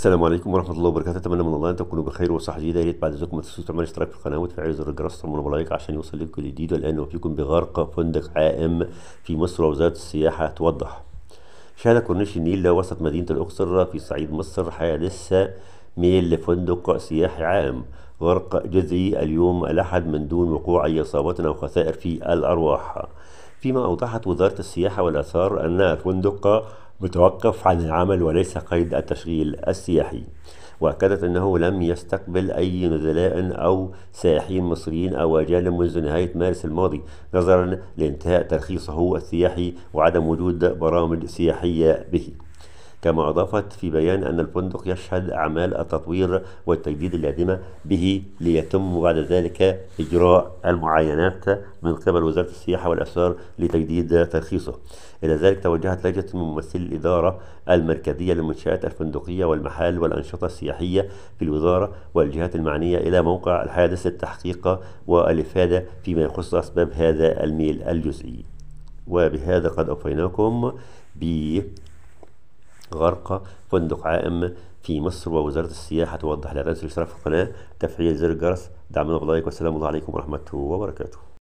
السلام عليكم ورحمه الله وبركاته اتمنى من الله ان تكونوا بخير وصحه جيده يا ريت بعد اذنكم ما تنسوش تعملوا اشتراك في القناه وتفعيل زر الجرس وتعملوا لايك عشان يوصل لكم كل جديد والان وفيكم بغرق فندق عائم في مصر ووزاره السياحه توضح شهد كورنيش النيل وسط مدينه الاقصر في صعيد مصر حادثه ميل لفندق سياحي عائم غرق جذري اليوم الاحد من دون وقوع اي اصابات او خسائر في الارواح فيما اوضحت وزاره السياحه والاثار ان الفندق متوقف عن العمل وليس قيد التشغيل السياحي وأكدت أنه لم يستقبل أي نزلاء أو سائحين مصريين أو أجانب منذ نهاية مارس الماضي نظرا لانتهاء ترخيصه السياحي وعدم وجود برامج سياحية به كما أضافت في بيان أن الفندق يشهد أعمال التطوير والتجديد اللازمة به ليتم بعد ذلك إجراء المعاينات من قبل وزارة السياحة والآثار لتجديد ترخيصه إلى ذلك توجهت لجنة من ممثل الإدارة المركزية للمنشآت الفندقية والمحال والأنشطة السياحية في الوزارة والجهات المعنية إلى موقع الحادث للتحقيق والإفادة فيما يخص أسباب هذا الميل الجزئي وبهذا قد أوفيناكم ب غرق فندق عائم في مصر ووزارة السياحة توضح الإعلان في الإشتراك في القناة تفعيل زر الجرس دعمنا بلايك والسلام عليكم ورحمة وبركاته